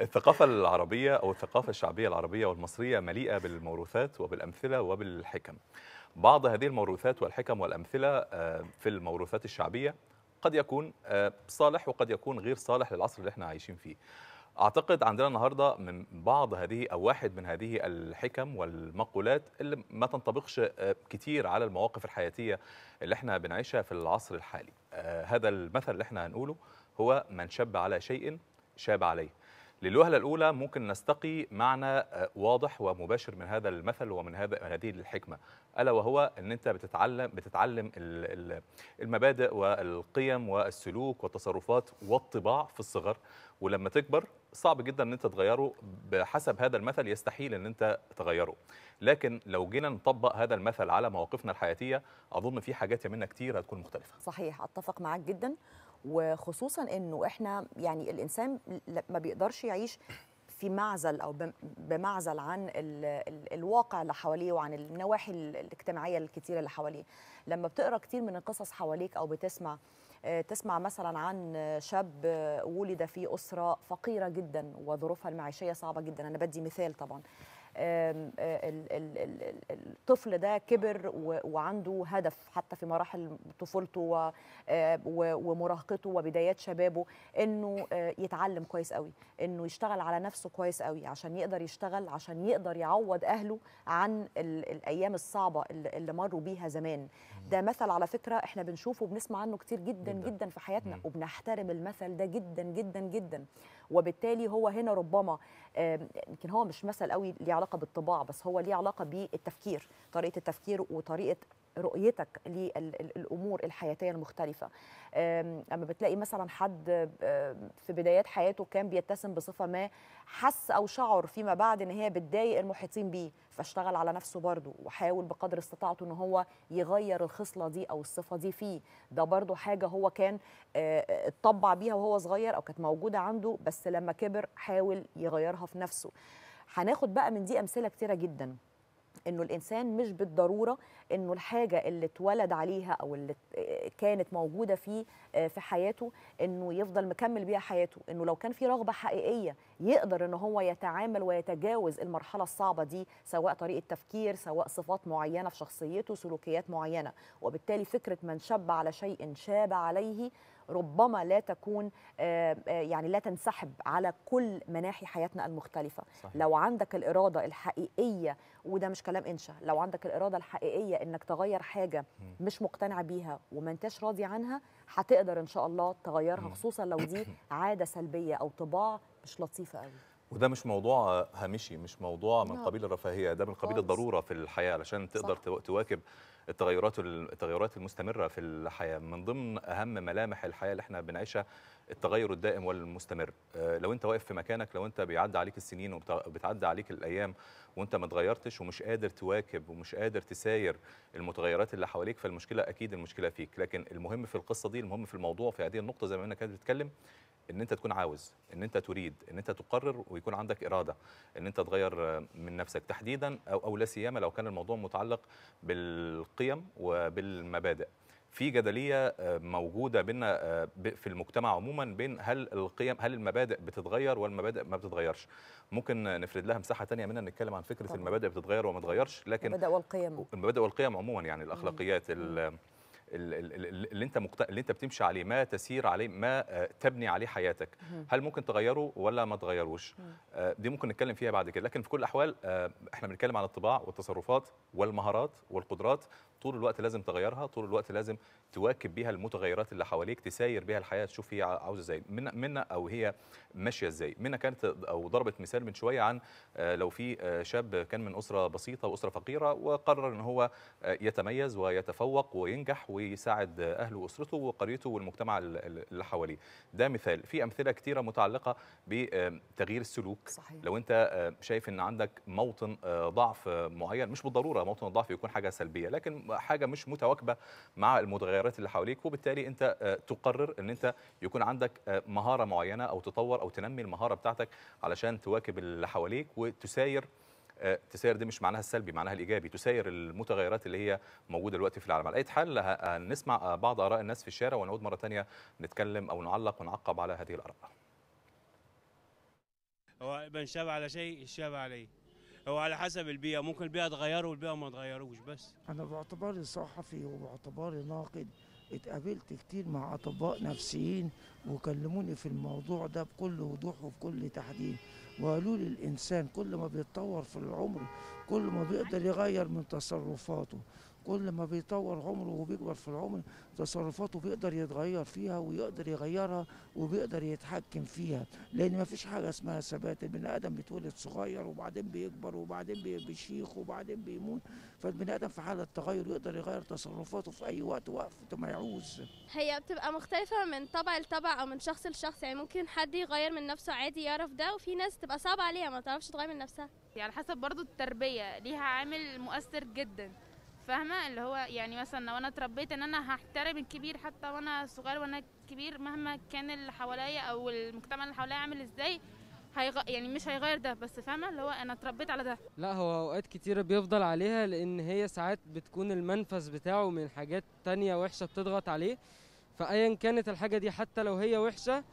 الثقافة العربية أو الثقافة الشعبية العربية والمصرية مليئة بالموروثات وبالأمثلة وبالحكم بعض هذه الموروثات والحكم والأمثلة آه، في الموروثات الشعبية قد يكون آه، صالح وقد يكون غير صالح للعصر اللي احنا عايشين فيه اعتقد عندنا النهارده من بعض هذه او واحد من هذه الحكم والمقولات اللي ما تنطبقش آه، كتير على المواقف الحياتيه اللي احنا بنعيشها في العصر الحالي هذا المثل اللي احنا هنقوله هو من شب على شيء شاب عليه للوهلة الأولى ممكن نستقي معنى آه، واضح ومباشر من هذا المثل ومن هذا هذه الحكمة ألا وهو أن أنت بتتعلم بتتعلم المبادئ والقيم والسلوك والتصرفات والطباع في الصغر ولما تكبر صعب جدا ان انت تغيره بحسب هذا المثل يستحيل ان انت تغيره لكن لو جينا نطبق هذا المثل على مواقفنا الحياتيه اظن في حاجات منا كتير هتكون مختلفه صحيح اتفق معاك جدا وخصوصا انه احنا يعني الانسان ما بيقدرش يعيش في معزل او بمعزل عن الواقع اللي حواليه وعن النواحي الاجتماعيه الكتيره اللي حواليه لما بتقرا كتير من القصص حواليك او بتسمع آه، تسمع مثلا عن شاب ولد في اسره فقيره جدا وظروفها المعيشيه صعبه جدا انا بدي مثال طبعا الطفل ده كبر وعنده هدف حتى في مراحل طفولته ومراهقته وبدايات شبابه انه يتعلم كويس قوي انه يشتغل على نفسه كويس قوي عشان يقدر يشتغل عشان يقدر يعوض اهله عن الايام الصعبه اللي مروا بيها زمان ده مثل على فكره احنا بنشوفه وبنسمع عنه كتير جدا جدا, جداً في حياتنا وبنحترم المثل ده جدا جدا جدا وبالتالي هو هنا ربما يمكن هو مش مثل قوي ليه علاقه بالطباع بس هو ليه علاقه بالتفكير طريقه التفكير وطريقه رؤيتك للامور الحياتيه المختلفه اما بتلاقي مثلا حد في بدايات حياته كان بيتسم بصفه ما حس او شعر فيما بعد ان هي بتضايق المحيطين بيه فاشتغل على نفسه برضه وحاول بقدر استطاعته ان هو يغير الخصله دي او الصفه دي فيه ده برضه حاجه هو كان آه، آه، اتطبع بيها وهو صغير او كانت موجوده عنده بس لما كبر حاول يغيرها في نفسه هناخد بقى من دي امثله كتيره جدا انه الانسان مش بالضروره انه الحاجه اللي اتولد عليها او اللي كانت موجوده فيه آه، في حياته انه يفضل مكمل بيها حياته انه لو كان في رغبه حقيقيه يقدر ان هو يتعامل ويتجاوز المرحله الصعبه دي سواء طريقه تفكير سواء صفات معينه في شخصيته سلوكيات معينه وبالتالي فكره من شب على شيء شاب عليه ربما لا تكون آه، آه، يعني لا تنسحب على كل مناحي حياتنا المختلفه صحيح. لو عندك الاراده الحقيقيه وده مش كلام انشا لو عندك الاراده الحقيقيه انك تغير حاجه مش مقتنع بيها وما انتش راضي عنها هتقدر ان شاء الله تغيرها خصوصا لو دي عاده سلبيه او طباع مش لطيفه قوي وده مش موضوع هامشي مش موضوع من قبيل الرفاهيه ده من قبيل الضروره في الحياه علشان تقدر صح. تواكب التغيرات التغيرات المستمره في الحياه من ضمن اهم ملامح الحياه اللي احنا بنعيشها التغير الدائم والمستمر آه، لو انت واقف في مكانك لو انت بيعدي عليك السنين وبتعدي عليك الايام وانت ما اتغيرتش ومش قادر تواكب ومش قادر تساير المتغيرات اللي حواليك فالمشكله اكيد المشكله فيك لكن المهم في القصه دي المهم في الموضوع في هذه النقطه زي ما انا كنت بتكلم ان انت تكون عاوز ان انت تريد ان انت تقرر ويكون عندك اراده ان انت تغير من نفسك تحديدا او او لا سيما لو كان الموضوع متعلق بالقيم وبالمبادئ في جدليه آه، موجوده بينا آه، في المجتمع عموما بين هل القيم هل المبادئ بتتغير والمبادئ ما بتتغيرش ممكن نفرد لها مساحه ثانيه منها نتكلم عن فكره طبعا. المبادئ بتتغير وما تتغيرش لكن المبادئ والقيم المبادئ والقيم عموما يعني الاخلاقيات اللي انت مقت... اللي انت بتمشي عليه ما تسير عليه ما آه، تبني عليه حياتك هل ممكن تغيره ولا ما تغيروش آه، دي ممكن نتكلم فيها بعد كده لكن في كل الاحوال آه، احنا بنتكلم عن الطباع والتصرفات والمهارات والقدرات طول الوقت لازم تغيرها طول الوقت لازم تواكب بيها المتغيرات اللي حواليك تساير بيها الحياه تشوف هي عاوزه ازاي من منا او هي ماشيه ازاي منا كانت او ضربت مثال من شويه عن لو في شاب كان من اسره بسيطه واسره فقيره وقرر ان هو يتميز ويتفوق وينجح وي ويساعد اهله واسرته وقريته والمجتمع اللي حواليه ده مثال في امثله كثيره متعلقه بتغيير السلوك صحيح. لو انت آه، شايف ان عندك موطن آه، ضعف آه، معين مش بالضروره موطن الضعف يكون حاجه سلبيه لكن حاجه مش متواكبه مع المتغيرات اللي حواليك وبالتالي انت تقرر ان انت يكون عندك مهاره معينه او تطور او تنمي المهاره بتاعتك علشان تواكب اللي حواليك وتساير آه، تساير دي مش معناها السلبي معناها الايجابي تساير المتغيرات اللي هي موجوده دلوقتي في العالم على اي حال هنسمع آه، آه، بعض اراء الناس في الشارع ونعود مره ثانيه نتكلم او نعلق ونعقب على هذه الاراء هو من شاب على شيء شاب عليه هو على حسب البيئه ممكن البيئه تغيره والبيئه ما تغيروش بس انا باعتباري صحفي وباعتباري ناقد اتقابلت كتير مع اطباء نفسيين وكلموني في الموضوع ده بكل وضوح وبكل تحديد وقالوا لي الانسان كل ما بيتطور في العمر كل ما بيقدر يغير من تصرفاته كل ما بيطور عمره وبيكبر في العمر تصرفاته بيقدر يتغير فيها ويقدر يغيرها وبيقدر يتحكم فيها لان ما فيش حاجه اسمها ثبات البني ادم بيتولد صغير وبعدين بيكبر وبعدين بيشيخ وبعدين بيموت فالبني ادم في حاله تغير يقدر يغير تصرفاته في اي وقت وقت ما يعوز هي بتبقى مختلفه من طبع لطبع او من شخص لشخص يعني ممكن حد يغير من نفسه عادي يعرف ده وفي ناس تبقى صعبه عليها ما تعرفش تغير من نفسها يعني حسب برضو التربيه ليها عامل مؤثر جدا فاهمه اللي هو يعني مثلا لو انا اتربيت ان انا هحترم الكبير حتى وانا صغير وانا كبير مهما كان اللي حواليا او المجتمع اللي حواليا عامل ازاي هيغ... يعني مش هيغير ده بس فاهمه اللي هو انا اتربيت على ده لا هو اوقات كتيره بيفضل عليها لان هي ساعات بتكون المنفذ بتاعه من حاجات تانية وحشه بتضغط عليه فايا كانت الحاجه دي حتى لو هي وحشه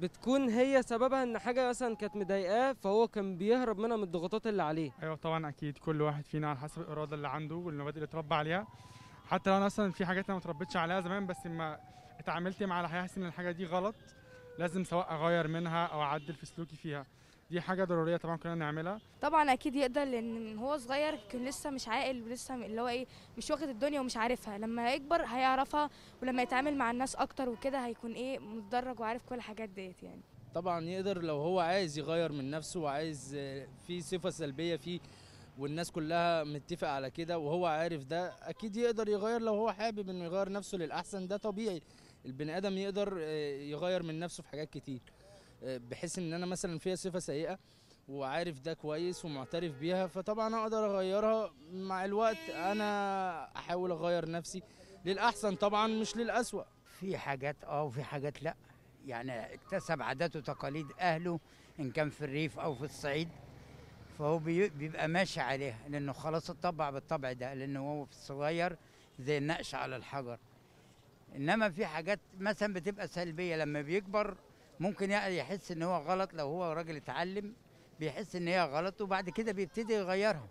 بتكون هي سببها ان حاجه مثلا كانت مضايقاه فهو كان بيهرب منها من الضغوطات اللي عليه ايوه طبعا اكيد كل واحد فينا على حسب الاراده اللي عنده والمبادئ اللي اتربى عليها حتى لو انا مثلا في حاجات انا ما اتربيتش عليها زمان بس لما اتعاملت مع الحياه حاسس ان الحاجه دي غلط لازم سواء اغير منها او اعدل في سلوكي فيها دي حاجه ضروريه طبعا كلنا نعملها طبعا اكيد يقدر لان هو صغير كان لسه مش عاقل ولسه اللي هو ايه مش واخد الدنيا ومش عارفها لما يكبر هيعرفها ولما يتعامل مع الناس اكتر وكده هيكون ايه متدرج وعارف كل الحاجات ديت يعني طبعا يقدر لو هو عايز يغير من نفسه وعايز آه، في صفه سلبيه فيه والناس كلها متفق على كده وهو عارف ده اكيد يقدر يغير لو هو حابب انه يغير نفسه للاحسن ده طبيعي البني ادم يقدر آه، يغير من نفسه في حاجات كتير بحيث ان انا مثلا فيها صفه سيئه وعارف ده كويس ومعترف بيها فطبعا اقدر اغيرها مع الوقت انا احاول اغير نفسي للاحسن طبعا مش للاسوأ في حاجات اه وفي حاجات لا يعني اكتسب عادات وتقاليد اهله ان كان في الريف او في الصعيد فهو بيبقى ماشي عليها لانه خلاص اتطبع بالطبع ده لانه هو في الصغير زي النقش على الحجر انما في حاجات مثلا بتبقى سلبيه لما بيكبر ممكن يحس ان هو غلط لو هو راجل اتعلم بيحس ان هي غلط وبعد كده بيبتدي يغيرها